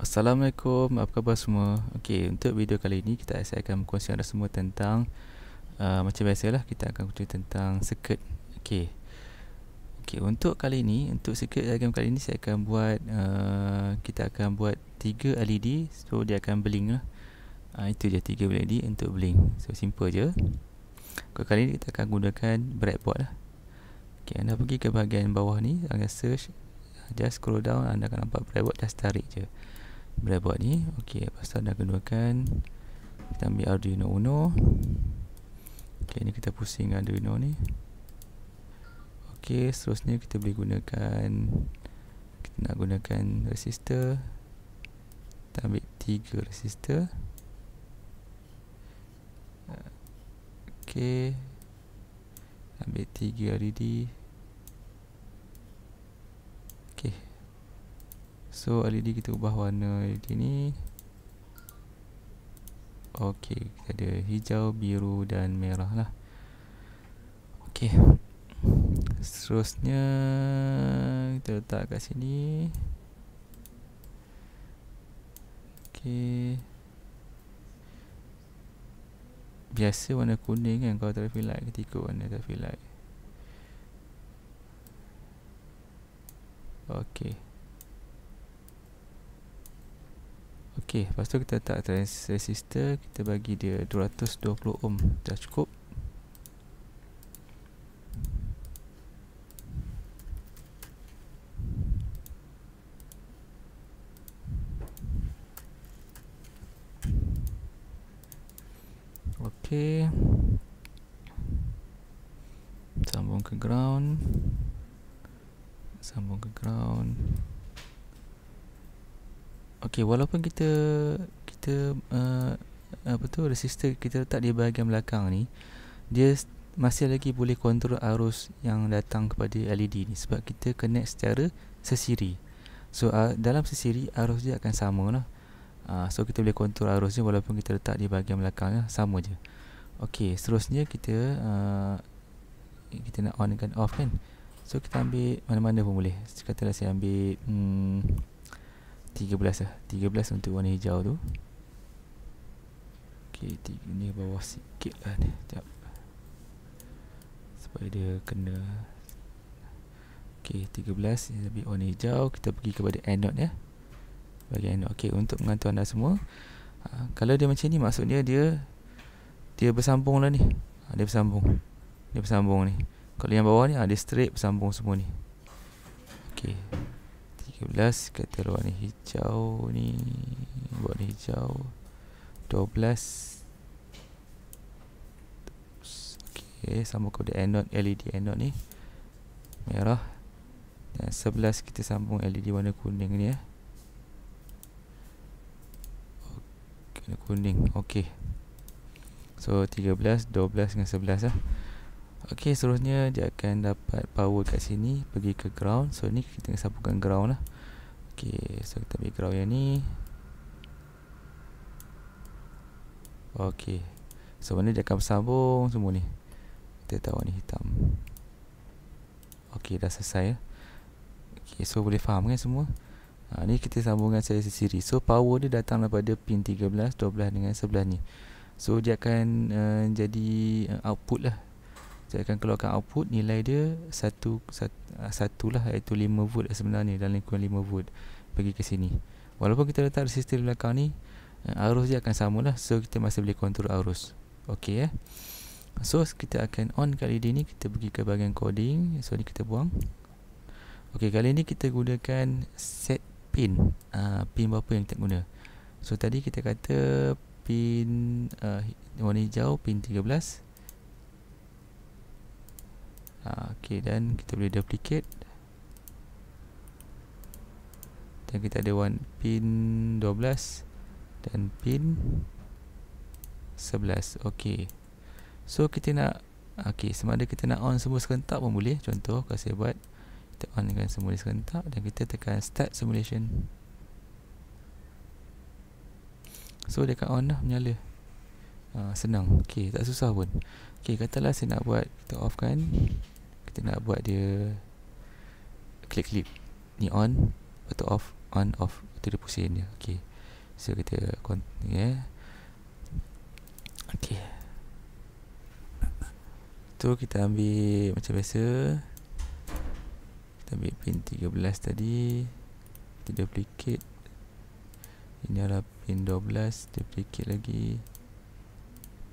Assalamualaikum, apa khabar semua? Okey, untuk video kali ini kita saya akan berkongsi anda semua tentang uh, macam biasalah kita akan cerita tentang circuit. Okey. Okey, untuk kali ini, untuk circuit diagram kali ini saya akan buat uh, kita akan buat tiga LED so dia akan blink lah. Uh, itu je tiga LED untuk bling. So simple je. Untuk kali ini kita akan gunakan breadboard lah. Okey, anda pergi ke bahagian bawah ni, anda search just scroll down anda akan nampak breadboard just tarik je boleh buat ni ok lepas tu anda gunakan kita ambil arduino uno ok ni kita pusing arduino ni ok seterusnya kita boleh gunakan kita nak gunakan resistor kita ambil 3 resistor ok ambil 3 RDD So LED kita ubah warna LED ni Ok kita ada hijau, biru dan merah lah Ok Seterusnya Kita letak kat sini Ok Biasa warna kuning kan kalau traffic light kita ikut warna traffic light Okay ok lepas tu kita letak trans resistor kita bagi dia 220 ohm dah cukup Okay. Sambung ke ground Sambung ke ground Okey, walaupun kita kita uh, apa tu resistor kita letak di bahagian belakang ni, dia masih lagi boleh kontrol arus yang datang kepada LED ni sebab kita connect secara sesiri. So uh, dalam sesiri arus dia akan sama lah. Uh, so kita boleh kontrol arus ni walaupun kita letak di bahagian belakang ya, sama je. Okey, seterusnya kita uh, kita nak on dan off kan. So kita ambil mana-mana pun boleh. Katalah saya ambil hmm, 13 lah 13 untuk warna hijau tu Ok tiga, ni bawah sikit lah ni Sekejap Supaya dia kena Ok 13 Lebih warna hijau Kita pergi kepada anode ya Bagi anode Ok untuk mengantar anda semua ha, Kalau dia macam ni maksudnya dia Dia bersambung lah ni ha, Dia bersambung Dia bersambung ni Kalau yang bawah ni ha, Dia straight bersambung semua ni Okay. 13 kata warna hijau ni warna hijau 12 okey sama kepada anode LED anode ni merah dan 11 kita sambung LED warna kuning ni eh kuning okey so 13 12 dengan 11 lah eh. Ok seterusnya dia akan dapat power kat sini Pergi ke ground So ni kita tengah sambungkan ground lah Ok so kita ambil ground yang ni Ok So mana dia akan bersambung semua ni Kita tahu ni hitam Ok dah selesai ya. Ok so boleh faham kan semua ha, Ni kita sambungkan saya sesiri So power dia datang daripada pin 13, 12 dengan 11 ni So dia akan uh, jadi eh, output lah saya akan keluarkan output nilai dia satu, satu, ah, satu lah iaitu 5 volt lah sebenarnya dalam lingkungan 5 volt pergi ke sini walaupun kita letak resistor di belakang ni eh, arus dia akan sama lah so kita masih boleh kontrol arus okey ya eh? so kita akan on kali LED ni kita pergi ke bahagian coding so ni kita buang okey kali ni kita gunakan set pin uh, pin berapa yang kita guna so tadi kita kata pin uh, warna hijau pin 13 pin ha, ah, ok dan kita boleh duplicate dan kita ada one pin 12 dan pin 11 ok so kita nak ok sama ada kita nak on semua serentak pun boleh contoh kalau saya buat kita on dengan semua serentak dan kita tekan start simulation so dia akan on lah menyala Uh, senang, okay, tak susah pun Okay, katalah saya nak buat Kita off kan kita nak buat dia klik clip ni on atau off on off tu dia pusing dia okey so kita continue yeah. okey tu kita ambil macam biasa kita ambil pin 13 tadi kita duplicate ini adalah pin 12 duplicate lagi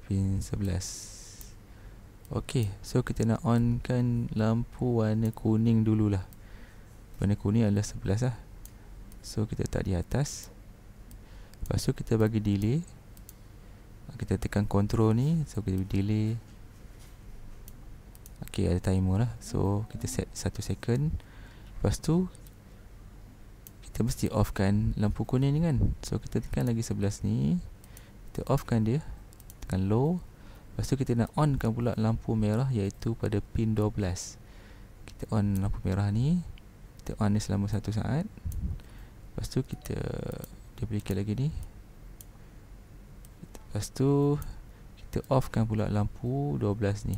pin 11 Okey, so kita nak onkan lampu warna kuning dululah. Warna kuning adalah sebelas lah. So kita tak di atas. Lepas tu kita bagi delay. Kita tekan control ni, so kita delay. Okey, ada timer lah. So kita set 1 second. Lepas tu kita mesti offkan lampu kuning ni kan. So kita tekan lagi sebelas ni. Kita offkan dia. Tekan low. Lepas tu kita nak onkan pula lampu merah iaitu pada pin 12 Kita on lampu merah ni Kita on ni selama satu saat Lepas tu kita duplicate lagi ni Lepas tu kita offkan pula lampu 12 ni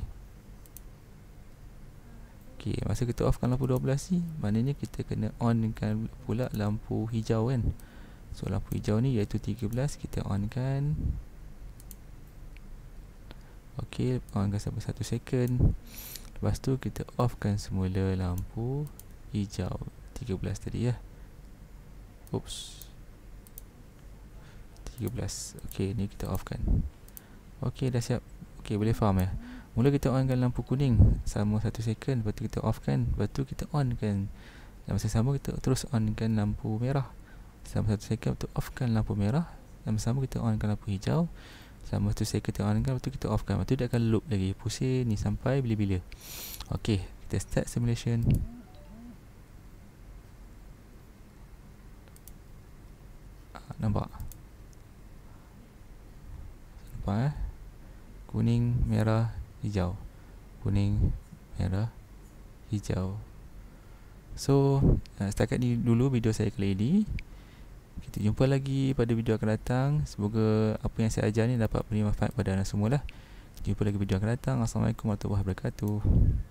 Ok, masa kita offkan lampu 12 ni Maknanya kita kena onkan pula lampu hijau kan So lampu hijau ni iaitu 13 Kita onkan Okey, panggang sampai 1 second lepas tu kita offkan semula lampu hijau 13 tadi ya oops 13, Okey, ni kita offkan Okey, dah siap Okey, boleh faham ya mula kita onkan lampu kuning sama 1 second lepas tu kita offkan lepas tu kita onkan dalam masa sama kita terus onkan lampu merah sama 1 second untuk offkan lampu merah dan masa sama kita onkan lampu hijau sama tu saya kata on kan Lepas tu kita off kan Lepas tu dia akan loop lagi Pusing ni sampai bila-bila Ok Kita start simulation ah, Nampak Nampak eh Kuning, merah, hijau Kuning, merah, hijau So, ah, setakat ni dulu video saya kali ini kita jumpa lagi pada video akan datang. Semoga apa yang saya ajar ni dapat beri manfaat pada anda semua lah. Jumpa lagi video akan datang. Assalamualaikum warahmatullahi wabarakatuh.